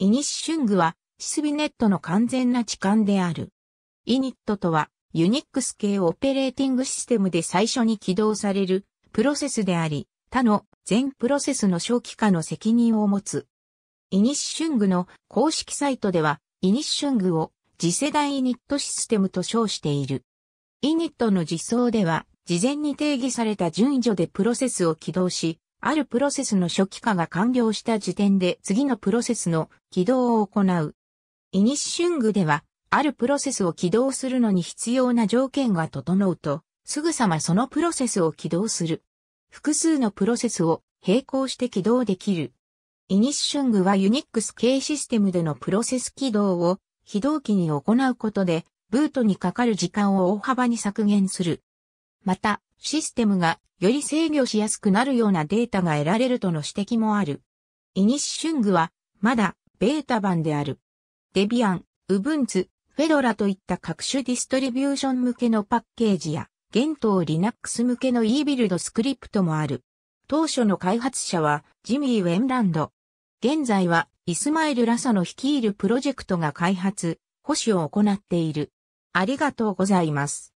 イニッシュングは、シスビネットの完全な置換である。イニットとは、ユニックス系オペレーティングシステムで最初に起動されるプロセスであり、他の全プロセスの正規化の責任を持つ。イニッシュングの公式サイトでは、イニッシュングを次世代イニットシステムと称している。イニットの実装では、事前に定義された順序でプロセスを起動し、あるプロセスの初期化が完了した時点で次のプロセスの起動を行う。イニッシュングでは、あるプロセスを起動するのに必要な条件が整うと、すぐさまそのプロセスを起動する。複数のプロセスを並行して起動できる。イニッシュングはユニックス系システムでのプロセス起動を非同期に行うことで、ブートにかかる時間を大幅に削減する。また、システムがより制御しやすくなるようなデータが得られるとの指摘もある。イニッシュングは、まだ、ベータ版である。デビアン、ウブンツ、フェドラといった各種ディストリビューション向けのパッケージや、現当リナックス向けの e ビルドスクリプトもある。当初の開発者は、ジミー・ウェンランド。現在は、イスマイル・ラサの率いるプロジェクトが開発、保守を行っている。ありがとうございます。